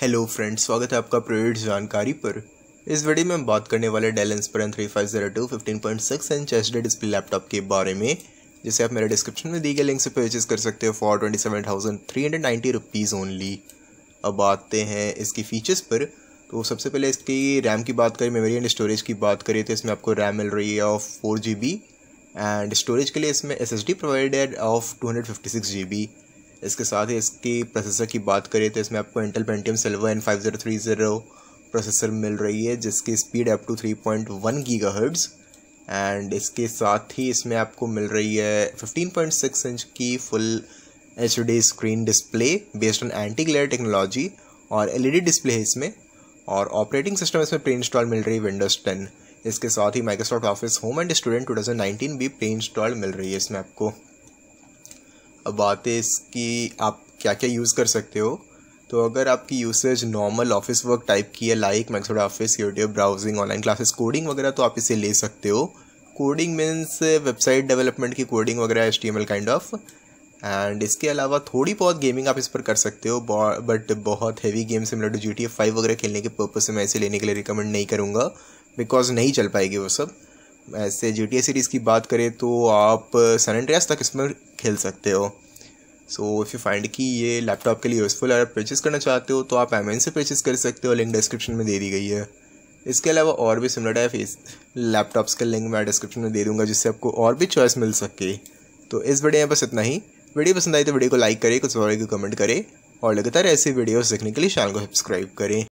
hello friends स्वागत है आपका प्रोडक्ट जानकारी पर इस वीडियो में हम बात करने वाले Dell Inspiron three five zero two fifteen point six and chest display laptop के बारे में जिसे आप मेरे डिस्क्रिप्शन में दी गई लिंक से परचेज कर सकते हो for twenty seven thousand three hundred ninety rupees only अब आते हैं इसकी फीचर्स पर तो सबसे पहले इसकी रैम की बात करें मेमोरी एंड स्टोरेज की बात करें तो इसमें आपको रैम मिल रही है of four G B and storage के लिए इसमें S S D provided of two hundred fifty six G B इसके साथ ही इसकी प्रोसेसर की बात करें तो इसमें आपको Intel Pentium Silver N five zero three zero processor मिल रही है जिसकी speed up to three point one giga hertz and इसके साथ ही इसमें आपको मिल रही है फिफ्टीन पॉइंट सिक्स इंच की full H D screen display based on anti glare technology और एल ई डी डिस्प्ले है इसमें और ऑपरेटिंग सिस्टम इसमें प्री इंस्टॉल मिल रही है विंडोज़ टेन इसके साथ ही Microsoft Office Home and Student two thousand nineteen भी प्री इंस्टॉल मिल रही है इसमें आपको बातें इसकी आप क्या क्या यूज़ कर सकते हो तो अगर आपकी usage normal office work type की है लाइक मैक्सोड office YouTube browsing online classes coding वगैरह तो आप इसे ले सकते हो कोडिंग मीन्स वेबसाइट डेवलपमेंट की कोडिंग वगैरह H T M L kind of and इसके अलावा थोड़ी बहुत गेमिंग आप इस पर कर सकते हो बट बहुत हैवी गेम से to G T F five वगैरह खेलने के पर्पज़ से मैं इसे लेने के लिए रिकमेंड नहीं करूँगा बिकॉज नहीं चल पाएगी वो सब ऐसे जी टी ए सीरीज़ की बात करें तो आप सन एंड्रियास तक इसमें खेल सकते हो सो इफ़ यू फाइंड कि ये लैपटॉप के लिए यूज़फुल अगर परचेज़ करना चाहते हो तो आप अमेजन से परचेज़ कर सकते हो लिंक डिस्क्रिप्शन में दे दी गई है इसके अलावा और भी सिमिलर टाइप लैपटॉप्स का लिंक मैं डिस्क्रिप्शन में दे दूँगा जिससे आपको और भी चॉइस मिल सके तो इस वीडियो में बस इतना ही वीडियो पसंद आई तो वीडियो को लाइक करें कुछ और कमेंट करें और लगातार ऐसी वीडियोस देखने के लिए चैनल को सब्सक्राइब करें